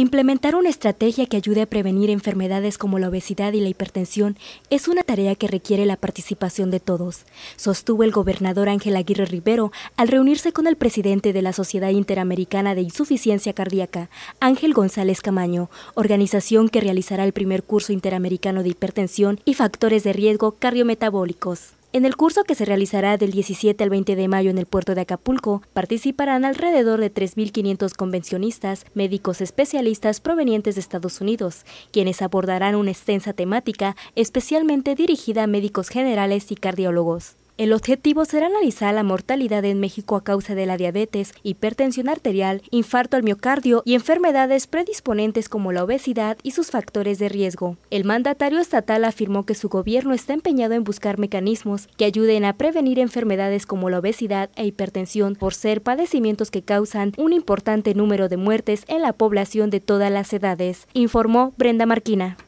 Implementar una estrategia que ayude a prevenir enfermedades como la obesidad y la hipertensión es una tarea que requiere la participación de todos, sostuvo el gobernador Ángel Aguirre Rivero al reunirse con el presidente de la Sociedad Interamericana de Insuficiencia Cardíaca, Ángel González Camaño, organización que realizará el primer curso interamericano de hipertensión y factores de riesgo cardiometabólicos. En el curso que se realizará del 17 al 20 de mayo en el puerto de Acapulco, participarán alrededor de 3.500 convencionistas, médicos especialistas provenientes de Estados Unidos, quienes abordarán una extensa temática especialmente dirigida a médicos generales y cardiólogos. El objetivo será analizar la mortalidad en México a causa de la diabetes, hipertensión arterial, infarto al miocardio y enfermedades predisponentes como la obesidad y sus factores de riesgo. El mandatario estatal afirmó que su gobierno está empeñado en buscar mecanismos que ayuden a prevenir enfermedades como la obesidad e hipertensión por ser padecimientos que causan un importante número de muertes en la población de todas las edades, informó Brenda Marquina.